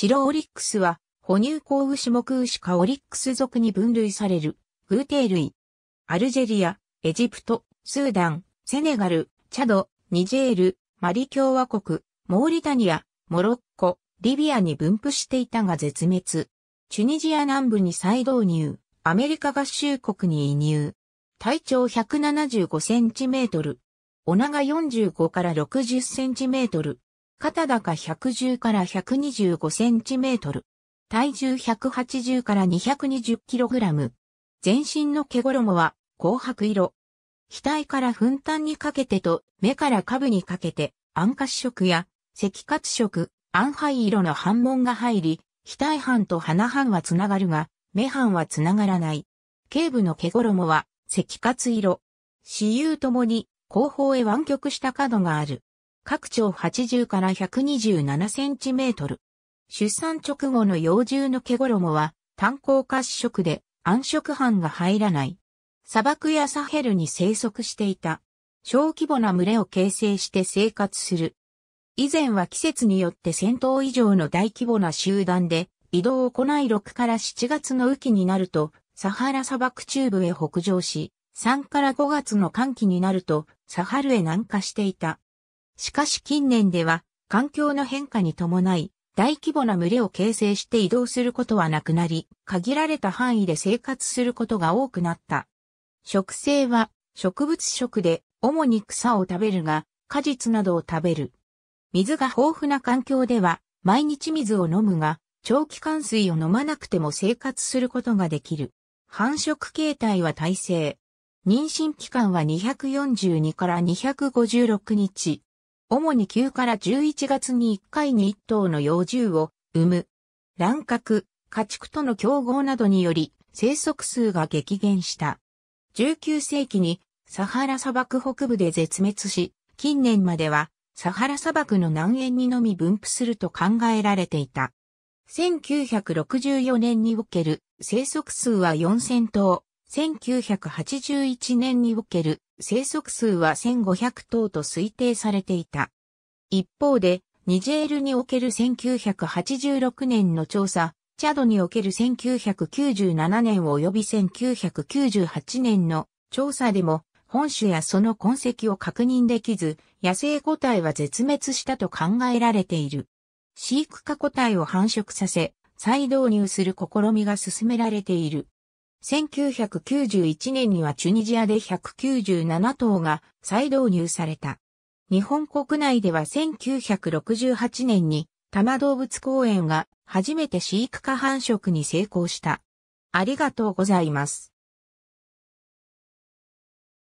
白オリックスは、哺乳項牛目牛シオリックス属に分類される、グー定類。アルジェリア、エジプト、スーダン、セネガル、チャド、ニジェール、マリ共和国、モーリタニア、モロッコ、リビアに分布していたが絶滅。チュニジア南部に再導入、アメリカ合衆国に移入。体長175センチメートル。お長45から60センチメートル。肩高110から125センチメートル。体重180から220キログラム。全身の毛衣は紅白色。額から粉炭にかけてと目から下部にかけて暗褐色や赤褐色、暗灰色の反紋が入り、額半と鼻半はつながるが、目半はつながらない。頸部の毛衣は赤褐色。死友ともに後方へ湾曲した角がある。各長80から127センチメートル。出産直後の幼獣の毛衣は炭鉱褐色で暗色斑が入らない。砂漠やサヘルに生息していた。小規模な群れを形成して生活する。以前は季節によって1000頭以上の大規模な集団で移動を行い6から7月の雨季になるとサハラ砂漠中部へ北上し、3から5月の寒季になるとサハルへ南下していた。しかし近年では、環境の変化に伴い、大規模な群れを形成して移動することはなくなり、限られた範囲で生活することが多くなった。植生は植物食で主に草を食べるが、果実などを食べる。水が豊富な環境では、毎日水を飲むが、長期間水を飲まなくても生活することができる。繁殖形態は耐性。妊娠期間は242から256日。主に9から11月に1回に1頭の幼獣を産む。乱獲、家畜との競合などにより生息数が激減した。19世紀にサハラ砂漠北部で絶滅し、近年まではサハラ砂漠の南縁にのみ分布すると考えられていた。1964年における生息数は4000頭、1981年における生息数は1500頭と推定されていた。一方で、ニジェールにおける1986年の調査、チャドにおける1997年及び1998年の調査でも、本種やその痕跡を確認できず、野生個体は絶滅したと考えられている。飼育下個体を繁殖させ、再導入する試みが進められている。1991年にはチュニジアで197頭が再導入された。日本国内では1968年に多摩動物公園が初めて飼育下繁殖に成功した。ありがとうございます。